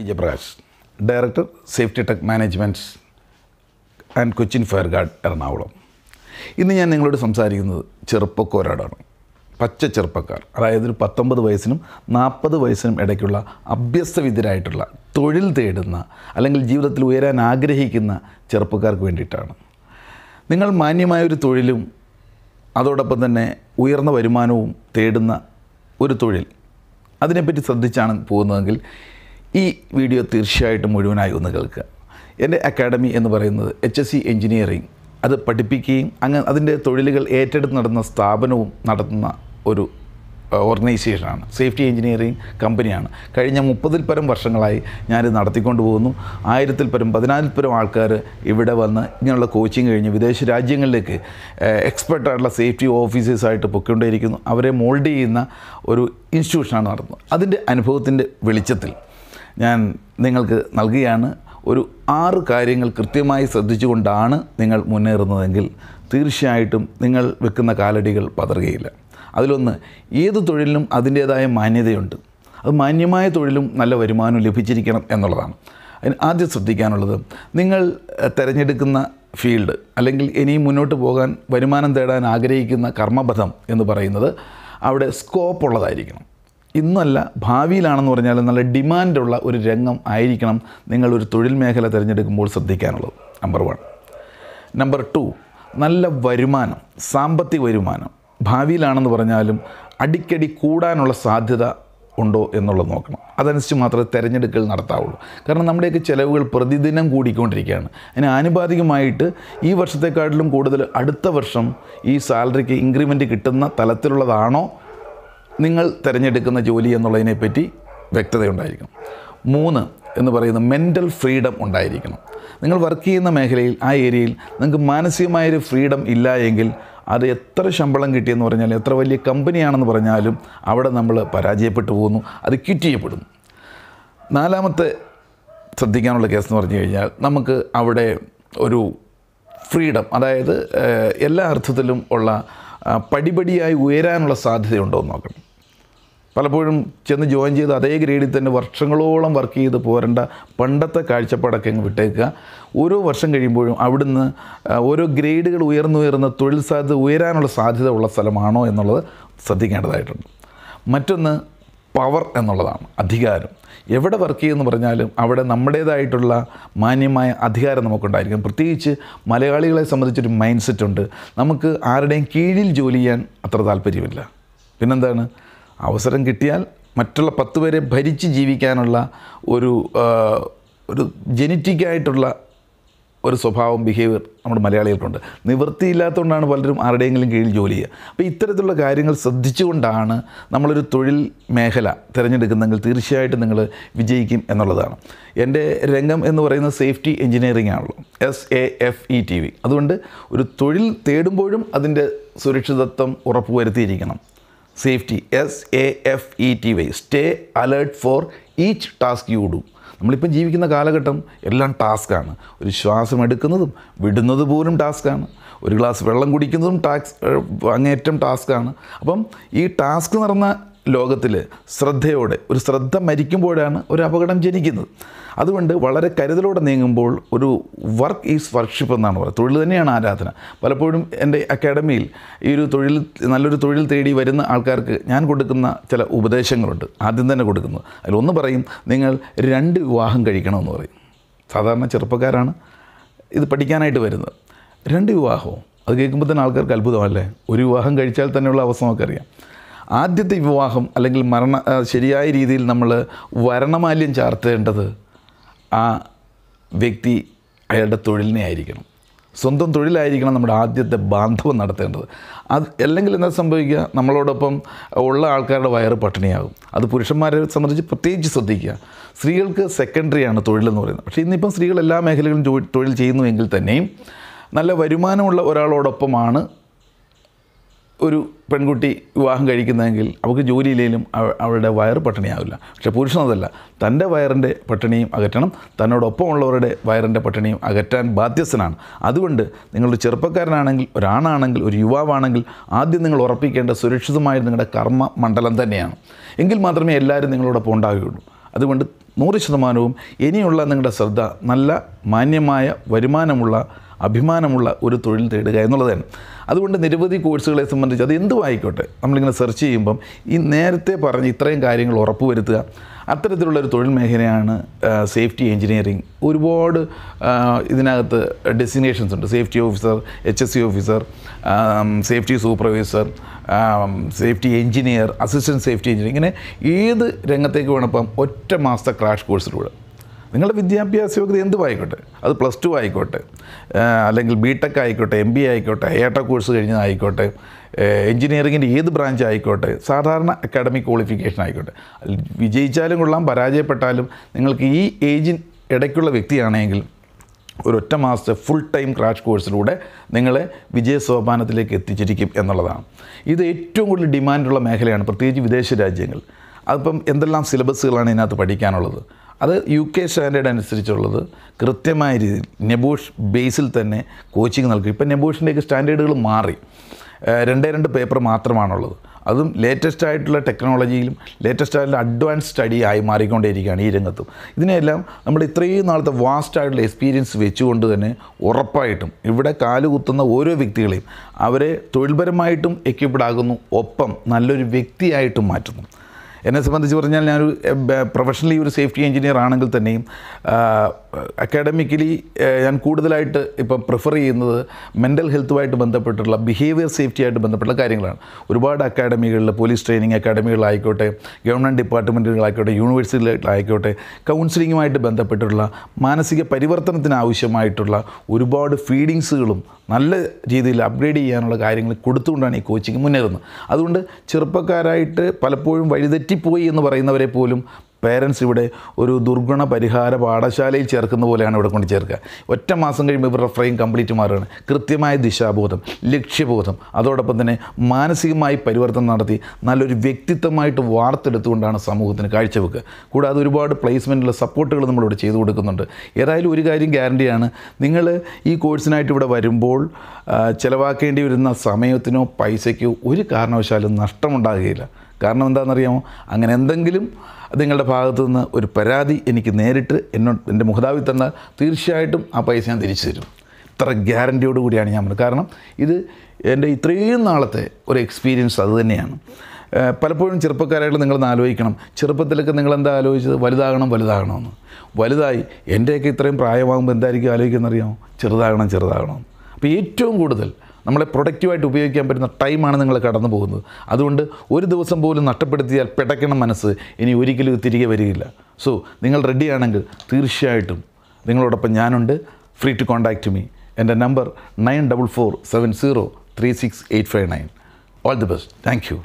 P director safety tech managements and Cochin fire guard Ernakulam ഇന്ന് ഞാൻ നിങ്ങളോട് സംസാരിക്കുന്നത് ചെറുപ്പക്കോരാടാണ് പച്ച ചെറുപ്പക്കാർ അതായത് ഒരു പത്തൊമ്പത് വയസ്സിനും നാൽപ്പത് വയസ്സിനും ഇടയ്ക്കുള്ള അഭ്യസ്തവിദ്യരായിട്ടുള്ള തൊഴിൽ തേടുന്ന അല്ലെങ്കിൽ ജീവിതത്തിൽ ഉയരാൻ ആഗ്രഹിക്കുന്ന ചെറുപ്പക്കാർക്ക് വേണ്ടിയിട്ടാണ് നിങ്ങൾ മാന്യമായൊരു തൊഴിലും അതോടൊപ്പം തന്നെ ഉയർന്ന വരുമാനവും തേടുന്ന ഒരു തൊഴിൽ അതിനെപ്പറ്റി ശ്രദ്ധിച്ചാണ് പോകുന്നതെങ്കിൽ ഈ വീഡിയോ തീർച്ചയായിട്ടും മുഴുവനായി ഒന്ന് കേൾക്കുക എൻ്റെ അക്കാഡമി എന്ന് പറയുന്നത് എച്ച് എസ് സി എഞ്ചിനീയറിംഗ് അത് പഠിപ്പിക്കുകയും അങ്ങനെ അതിൻ്റെ തൊഴിലുകൾ ഏറ്റെടുത്ത് നടന്ന സ്ഥാപനവും നടത്തുന്ന ഒരു ഓർഗനൈസേഷനാണ് സേഫ്റ്റി എഞ്ചിനീയറിംഗ് കമ്പനിയാണ് കഴിഞ്ഞ മുപ്പതിൽ പരം വർഷങ്ങളായി ഞാനിത് നടത്തിക്കൊണ്ട് പോകുന്നു ആയിരത്തിൽ പരം പതിനായിരത്തിൽ പരം ആൾക്കാർ ഇവിടെ വന്ന് ഇങ്ങനെയുള്ള കോച്ചിങ് കഴിഞ്ഞ് വിദേശ രാജ്യങ്ങളിലേക്ക് എക്സ്പെർട്ടായിട്ടുള്ള സേഫ്റ്റി ഓഫീസേഴ്സായിട്ട് പൊക്കിക്കൊണ്ടേയിരിക്കുന്നു അവരെ മോൾഡ് ചെയ്യുന്ന ഒരു ഇൻസ്റ്റിറ്റ്യൂഷനാണ് നടന്നത് അതിൻ്റെ അനുഭവത്തിൻ്റെ വെളിച്ചത്തിൽ ഞാൻ നിങ്ങൾക്ക് നൽകുകയാണ് ഒരു ആറ് കാര്യങ്ങൾ കൃത്യമായി ശ്രദ്ധിച്ചുകൊണ്ടാണ് നിങ്ങൾ മുന്നേറുന്നതെങ്കിൽ തീർച്ചയായിട്ടും നിങ്ങൾ വെക്കുന്ന കാലടികൾ പതറുകയില്ല അതിലൊന്ന് ഏത് തൊഴിലിനും അതിൻ്റേതായ മാന്യതയുണ്ട് അത് മാന്യമായ തൊഴിലും നല്ല വരുമാനം ലഭിച്ചിരിക്കണം എന്നുള്ളതാണ് അതിന് ആദ്യം ശ്രദ്ധിക്കാനുള്ളത് നിങ്ങൾ തിരഞ്ഞെടുക്കുന്ന ഫീൽഡ് അല്ലെങ്കിൽ ഇനിയും മുന്നോട്ട് പോകാൻ വരുമാനം തേടാൻ ആഗ്രഹിക്കുന്ന കർമ്മബദ്ധം എന്ന് പറയുന്നത് അവിടെ സ്കോപ്പ് ഉള്ളതായിരിക്കണം ഇന്നല്ല ഭാവിയിലാണെന്ന് പറഞ്ഞാൽ നല്ല ഡിമാൻഡുള്ള ഒരു രംഗം ആയിരിക്കണം നിങ്ങളൊരു തൊഴിൽ മേഖല തിരഞ്ഞെടുക്കുമ്പോൾ ശ്രദ്ധിക്കാനുള്ളത് നമ്പർ വൺ നമ്പർ ടു നല്ല വരുമാനം സാമ്പത്തിക വരുമാനം ഭാവിയിലാണെന്ന് പറഞ്ഞാലും അടിക്കടി കൂടാനുള്ള സാധ്യത ഉണ്ടോ എന്നുള്ളത് നോക്കണം അതനുസരിച്ച് മാത്രമേ തിരഞ്ഞെടുക്കൽ നടത്താവുള്ളൂ കാരണം നമ്മുടെയൊക്കെ ചിലവുകൾ പ്രതിദിനം കൂടിക്കൊണ്ടിരിക്കുകയാണ് അതിന് ആനുപാതികമായിട്ട് ഈ വർഷത്തെക്കാട്ടിലും കൂടുതൽ അടുത്ത വർഷം ഈ സാലറിക്ക് ഇൻക്രിമെൻറ്റ് കിട്ടുന്ന തലത്തിലുള്ളതാണോ നിങ്ങൾ തിരഞ്ഞെടുക്കുന്ന ജോലി എന്നുള്ളതിനെപ്പറ്റി വ്യക്തതയുണ്ടായിരിക്കണം മൂന്ന് എന്ന് പറയുന്ന മെൻ്റൽ ഫ്രീഡം ഉണ്ടായിരിക്കണം നിങ്ങൾ വർക്ക് ചെയ്യുന്ന മേഖലയിൽ ആ ഏരിയയിൽ നിങ്ങൾക്ക് മാനസികമായൊരു ഫ്രീഡം ഇല്ല എങ്കിൽ അത് എത്ര ശമ്പളം കിട്ടിയെന്ന് പറഞ്ഞാലും എത്ര വലിയ കമ്പനിയാണെന്ന് പറഞ്ഞാലും അവിടെ നമ്മൾ പരാജയപ്പെട്ടു പോകുന്നു അത് ക്വിറ്റ് ചെയ്യപ്പെടുന്നു നാലാമത്തെ ശ്രദ്ധിക്കാനുള്ള കേസ് എന്ന് പറഞ്ഞു കഴിഞ്ഞാൽ നമുക്ക് അവിടെ ഒരു ഫ്രീഡം അതായത് എല്ലാ അർത്ഥത്തിലും ഉള്ള പടിപടിയായി ഉയരാനുള്ള സാധ്യതയുണ്ടോ എന്ന് നോക്കണം പലപ്പോഴും ചെന്ന് ജോയിൻ ചെയ്ത് അതേ ഗ്രേഡിൽ തന്നെ വർഷങ്ങളോളം വർക്ക് ചെയ്ത് പോരേണ്ട പണ്ടത്തെ കാഴ്ചപ്പാടൊക്കെ അങ്ങ് വിട്ടേക്കുക ഓരോ വർഷം കഴിയുമ്പോഴും അവിടുന്ന് ഓരോ ഗ്രേഡുകൾ ഉയർന്നുയർന്ന് തൊഴിൽ സാധ്യത ഉയരാനുള്ള സാധ്യത ഉള്ള സ്ഥലമാണോ എന്നുള്ളത് ശ്രദ്ധിക്കേണ്ടതായിട്ടുണ്ട് മറ്റൊന്ന് പവർ എന്നുള്ളതാണ് അധികാരം എവിടെ വർക്ക് ചെയ്യുമെന്ന് പറഞ്ഞാലും അവിടെ നമ്മുടേതായിട്ടുള്ള മാന്യമായ അധികാരം നമുക്കുണ്ടായിരിക്കും പ്രത്യേകിച്ച് മലയാളികളെ സംബന്ധിച്ചൊരു മൈൻഡ് സെറ്റ് ഉണ്ട് നമുക്ക് ആരുടെയും കീഴിൽ ജോലി ചെയ്യാൻ അത്ര താല്പര്യമില്ല പിന്നെന്താണ് അവസരം കിട്ടിയാൽ മറ്റുള്ള പത്ത് പേരെ ഭരിച്ച് ജീവിക്കാനുള്ള ഒരു ഒരു ജനറ്റിക്കായിട്ടുള്ള ഒരു സ്വഭാവം ബിഹേവിയർ നമ്മുടെ മലയാളികൾക്കുണ്ട് നിവൃത്തിയില്ലാത്തതുകൊണ്ടാണ് പലരും ആരുടെയെങ്കിലും കീഴിൽ ജോലി ചെയ്യുക അപ്പോൾ ഇത്തരത്തിലുള്ള കാര്യങ്ങൾ ശ്രദ്ധിച്ചുകൊണ്ടാണ് നമ്മളൊരു തൊഴിൽ മേഖല തിരഞ്ഞെടുക്കുന്നെങ്കിൽ തീർച്ചയായിട്ടും നിങ്ങൾ വിജയിക്കും എന്നുള്ളതാണ് എൻ്റെ രംഗം എന്ന് പറയുന്നത് സേഫ്റ്റി എഞ്ചിനീയറിംഗ് ആണല്ലോ S A F E T V അതുകൊണ്ട് ഒരു തൊഴിൽ തേടുമ്പോഴും അതിൻ്റെ സുരക്ഷിതത്വം ഉറപ്പുവരുത്തിയിരിക്കണം safety S A F E T Y stay alert for each task you do നമ്മളിപ്പം ജീവിക്കുന്ന കാലഘട്ടം എല്ലാം ടാസ്ക്കാണ് ഒരു ശ്വാസം എടുക്കുന്നതും വിടുന്നത് പോലും ടാസ്ക്കാണ് ഒരു ഗ്ലാസ് വെള്ളം കുടിക്കുന്നതും ടാക്സ് അങ്ങേറ്റം ടാസ്ക്കാണ് അപ്പം ഈ ടാസ്ക് നടന്ന ലോകത്തിൽ ശ്രദ്ധയോടെ ഒരു ശ്രദ്ധ മരിക്കുമ്പോഴാണ് ഒരു അപകടം ജനിക്കുന്നത് അതുകൊണ്ട് വളരെ കരുതലോടെ നീങ്ങുമ്പോൾ ഒരു വർക്ക് ഈസ് വർക്ക്ഷിപ്പ് എന്നാണ് പറയുന്നത് തൊഴിൽ തന്നെയാണ് ആരാധന പലപ്പോഴും എൻ്റെ അക്കാഡമിയിൽ ഈ ഒരു തൊഴിൽ നല്ലൊരു തൊഴിൽ തേടി വരുന്ന ആൾക്കാർക്ക് ഞാൻ കൊടുക്കുന്ന ചില ഉപദേശങ്ങളുണ്ട് ആദ്യം തന്നെ കൊടുക്കുന്നത് അതിലൊന്ന് പറയും നിങ്ങൾ രണ്ട് വിവാഹം കഴിക്കണമെന്ന് പറയും സാധാരണ ചെറുപ്പക്കാരാണ് ഇത് പഠിക്കാനായിട്ട് വരുന്നത് രണ്ട് വിവാഹവും അത് കേൾക്കുമ്പോൾ തന്നെ ആൾക്കാർക്ക് അത്ഭുതമല്ലേ ഒരു വിവാഹം കഴിച്ചാൽ തന്നെയുള്ള അവസരമൊക്കെ അറിയാം ആദ്യത്തെ വിവാഹം അല്ലെങ്കിൽ മരണ ശരിയായ രീതിയിൽ നമ്മൾ വരണമാല്യം ചാർത്തേണ്ടത് ആ വ്യക്തി അയാളുടെ തൊഴിലിനെ ആയിരിക്കണം സ്വന്തം തൊഴിലായിരിക്കണം നമ്മുടെ ആദ്യത്തെ ബാന്ധവം നടത്തേണ്ടത് അത് അല്ലെങ്കിൽ എന്താ സംഭവിക്കുക നമ്മളോടൊപ്പം ഉള്ള ആൾക്കാരുടെ വയറ് പട്ടിണിയാകും അത് പുരുഷന്മാരെ സംബന്ധിച്ച് പ്രത്യേകിച്ച് ശ്രദ്ധിക്കുക സ്ത്രീകൾക്ക് സെക്കൻഡറിയാണ് തൊഴിലെന്ന് പറയുന്നത് പക്ഷേ ഇന്നിപ്പം സ്ത്രീകൾ എല്ലാ മേഖലകളിലും തൊഴിൽ ചെയ്യുന്നുവെങ്കിൽ തന്നെയും നല്ല വരുമാനമുള്ള ഒരാളോടൊപ്പമാണ് ഒരു പെൺകുട്ടി വിവാഹം കഴിക്കുന്നതെങ്കിൽ അവൾക്ക് ജോലിയില്ലെങ്കിലും അവളുടെ വയറ് പട്ടിണിയാവില്ല പക്ഷേ പുരുഷനതല്ല തൻ്റെ വയറിൻ്റെ പട്ടിണിയും അകറ്റണം ഉള്ളവരുടെ വയറിൻ്റെ പട്ടിണിയും അകറ്റാൻ ബാധ്യസ്ഥനാണ് അതുകൊണ്ട് നിങ്ങളൊരു ചെറുപ്പക്കാരനാണെങ്കിൽ ഒരാണാണെങ്കിൽ ഒരു യുവാവാണെങ്കിൽ ആദ്യം നിങ്ങൾ ഉറപ്പിക്കേണ്ട സുരക്ഷിതമായ നിങ്ങളുടെ കർമ്മ മണ്ഡലം തന്നെയാണ് എങ്കിൽ മാത്രമേ എല്ലാവരും നിങ്ങളോടൊപ്പം ഉണ്ടാകുകയുള്ളൂ അതുകൊണ്ട് നൂറ് ശതമാനവും ഇനിയുള്ള നിങ്ങളുടെ ശ്രദ്ധ നല്ല മാന്യമായ വരുമാനമുള്ള അഭിമാനമുള്ള ഒരു തൊഴിൽ തേടുക എന്നുള്ളതാണ് അതുകൊണ്ട് നിരവധി കോഴ്സുകളെ സംബന്ധിച്ച് അത് എന്തു ആയിക്കോട്ടെ നമ്മളിങ്ങനെ സെർച്ച് ചെയ്യുമ്പം ഈ നേരത്തെ പറഞ്ഞ് ഇത്രയും കാര്യങ്ങൾ ഉറപ്പുവരുത്തുക അത്തരത്തിലുള്ള ഒരു തൊഴിൽ മേഖലയാണ് സേഫ്റ്റി എഞ്ചിനീയറിംഗ് ഒരുപാട് ഇതിനകത്ത് ഡെസ്റ്റിനേഷൻസ് ഉണ്ട് safety officer H S C officer safety supervisor safety engineer assistant safety engineer ഇങ്ങനെ ഏത് രംഗത്തേക്ക് വേണപ്പം ഒറ്റ മാസത്തെ ക്രാഷ് കോഴ്സിലൂടെ നിങ്ങളുടെ വിദ്യാഭ്യാസ യോഗ്യത എന്തും ആയിക്കോട്ടെ അത് പ്ലസ് ടു ആയിക്കോട്ടെ അല്ലെങ്കിൽ ബി ടെക് ആയിക്കോട്ടെ എം ബി ആയിക്കോട്ടെ ഏട്ട കോഴ്സ് കഴിഞ്ഞതായിക്കോട്ടെ എഞ്ചിനീയറിങ്ങിൻ്റെ ഏത് ബ്രാഞ്ച് ആയിക്കോട്ടെ സാധാരണ അക്കാഡമിക് ക്വാളിഫിക്കേഷൻ ആയിക്കോട്ടെ വിജയിച്ചാലും കൊള്ളാം പരാജയപ്പെട്ടാലും നിങ്ങൾക്ക് ഈ ഏജിൻ ഇടയ്ക്കുള്ള വ്യക്തിയാണെങ്കിൽ ഒരൊറ്റ മാസത്തെ ഫുൾ ടൈം ക്രാഷ് കോഴ്സിലൂടെ നിങ്ങളെ വിജയ സോപാനത്തിലേക്ക് എത്തിച്ചിരിക്കും എന്നുള്ളതാണ് ഇത് ഏറ്റവും കൂടുതൽ ഡിമാൻഡുള്ള മേഖലയാണ് പ്രത്യേകിച്ച് വിദേശ രാജ്യങ്ങൾ അതിപ്പം എന്തെല്ലാം സിലബസുകളാണ് ഇതിനകത്ത് പഠിക്കാനുള്ളത് അത് യു കെ സ്റ്റാൻഡേർഡ് അനുസരിച്ചുള്ളത് കൃത്യമായ രീതിയിൽ നെബൂഷ് ബേസിൽ തന്നെ കോച്ചിങ് നൽകും ഇപ്പം നെബൂഷിൻ്റെയൊക്കെ സ്റ്റാൻഡേർഡുകൾ മാറി രണ്ടേ രണ്ട് പേപ്പർ മാത്രമാണുള്ളത് അതും ലേറ്റസ്റ്റ് ആയിട്ടുള്ള ടെക്നോളജിയിലും ലേറ്റസ്റ്റ് ആയിട്ടുള്ള അഡ്വാൻസ് സ്റ്റഡി ആയി മാറിക്കൊണ്ടേയിരിക്കുകയാണ് ഈ രംഗത്തും ഇതിനെല്ലാം നമ്മൾ ഇത്രയും നാളത്തെ വാസ്റ്റ് ആയിട്ടുള്ള എക്സ്പീരിയൻസ് വെച്ചുകൊണ്ട് തന്നെ ഉറപ്പായിട്ടും ഇവിടെ കാലുകുത്തുന്ന ഓരോ വ്യക്തികളെയും അവരെ തൊഴിൽപരമായിട്ടും എക്യുപ്ഡ് ആകുന്നു ഒപ്പം നല്ലൊരു വ്യക്തിയായിട്ടും മാറ്റുന്നു എന്നെ സംബന്ധിച്ച് പറഞ്ഞാൽ ഞാനൊരു പ്രൊഫഷണലി ഒരു സേഫ്റ്റി എഞ്ചിനീയർ ആണെങ്കിൽ തന്നെയും അക്കാഡമിക്കലി ഞാൻ കൂടുതലായിട്ട് ഇപ്പം പ്രിഫർ ചെയ്യുന്നത് മെൻ്റൽ ഹെൽത്തുമായിട്ട് ബന്ധപ്പെട്ടുള്ള ബിഹേവിയർ സേഫ്റ്റിയായിട്ട് ബന്ധപ്പെട്ട കാര്യങ്ങളാണ് ഒരുപാട് അക്കാഡമികളിൽ പോലീസ് ട്രെയിനിങ് അക്കാഡമികളായിക്കോട്ടെ ഗവൺമെൻറ് ഡിപ്പാർട്ട്മെൻറ്റുകളായിക്കോട്ടെ യൂണിവേഴ്സിറ്റികളായിക്കോട്ടെ കൗൺസിലിങ്ങുമായിട്ട് ബന്ധപ്പെട്ടുള്ള മാനസിക പരിവർത്തനത്തിന് ആവശ്യമായിട്ടുള്ള ഒരുപാട് ഫീഡിങ്സുകളും നല്ല രീതിയിൽ അപ്ഗ്രേഡ് ചെയ്യാനുള്ള കാര്യങ്ങൾ കൊടുത്തുകൊണ്ടാണ് ഈ കോച്ചിങ് മുന്നേറുന്നത് അതുകൊണ്ട് ചെറുപ്പക്കാരായിട്ട് പലപ്പോഴും വഴിതെറ്റി തെറ്റിപ്പോയി എന്ന് പറയുന്നവരെ പോലും പേരൻസ് ഇവിടെ ഒരു ദുർഗുണ പരിഹാര പാഠശാലയിൽ ചേർക്കുന്ന പോലെയാണ് ഇവിടെ കൊണ്ട് ചേർക്കുക ഒറ്റ മാസം കഴിയുമ്പോൾ ഇവരുടെ ഫ്രെയിം കംപ്ലീറ്റ് മാറുകയാണ് കൃത്യമായ ദിശാബോധം ലക്ഷ്യബോധം അതോടൊപ്പം തന്നെ മാനസികമായി പരിവർത്തനം നടത്തി നല്ലൊരു വ്യക്തിത്വമായിട്ട് വാർത്തെടുത്തുകൊണ്ടാണ് സമൂഹത്തിന് കാഴ്ചവെക്കുക കൂടാതെ ഒരുപാട് പ്ലേസ്മെൻറ്റുള്ള സപ്പോർട്ടുകൾ നമ്മളിവിടെ ചെയ്തു കൊടുക്കുന്നുണ്ട് ഏതായാലും ഒരു കാര്യം ഗ്യാരണ്ടിയാണ് നിങ്ങൾ ഈ കോഴ്സിനായിട്ട് ഇവിടെ വരുമ്പോൾ ചിലവാക്കേണ്ടി വരുന്ന സമയത്തിനോ പൈസയ്ക്കോ ഒരു കാരണവശാലും നഷ്ടമുണ്ടാകുകയില്ല കാരണം എന്താണെന്നറിയാമോ അങ്ങനെ എന്തെങ്കിലും നിങ്ങളുടെ ഭാഗത്തു നിന്ന് ഒരു പരാതി എനിക്ക് നേരിട്ട് എന്നോട് എൻ്റെ മുഖതാവിൽ തന്നാൽ തീർച്ചയായിട്ടും ആ പൈസ ഞാൻ തിരിച്ചു തരും ഇത്ര ഗ്യാരൻറ്റിയോട് കൂടിയാണ് ഞാൻ പറഞ്ഞത് കാരണം ഇത് എൻ്റെ ഇത്രയും നാളത്തെ ഒരു എക്സ്പീരിയൻസ് അത് തന്നെയാണ് പലപ്പോഴും ചെറുപ്പക്കാരായിട്ട് നിങ്ങളൊന്ന് ആലോചിക്കണം ചെറുപ്പത്തിലൊക്കെ നിങ്ങളെന്താ ആലോചിച്ചത് വലുതാകണം വലുതാകണമെന്ന് വലുതായി എൻ്റെയൊക്കെ ഇത്രയും പ്രായമാകുമ്പോൾ എന്തായിരിക്കും ആലോചിക്കുന്നറിയാമോ ചെറുതാകണം ചെറുതാകണം അപ്പോൾ ഏറ്റവും കൂടുതൽ നമ്മളെ പ്രൊഡക്റ്റീവായിട്ട് ഉപയോഗിക്കാൻ പറ്റുന്ന ടൈമാണ് നിങ്ങൾ കടന്നു പോകുന്നത് അതുകൊണ്ട് ഒരു ദിവസം പോലും നഷ്ടപ്പെടുത്തിയാൽ പിടയ്ക്കണം മനസ്സ് ഇനി ഒരിക്കലും തിരികെ വരികയില്ല സോ നിങ്ങൾ റെഡിയാണെങ്കിൽ തീർച്ചയായിട്ടും നിങ്ങളോടൊപ്പം ഞാനുണ്ട് ഫ്രീ ടു കോൺടാക്റ്റ് മീ എൻ്റെ number nine double four seven zero three six eight five nine all the best thank U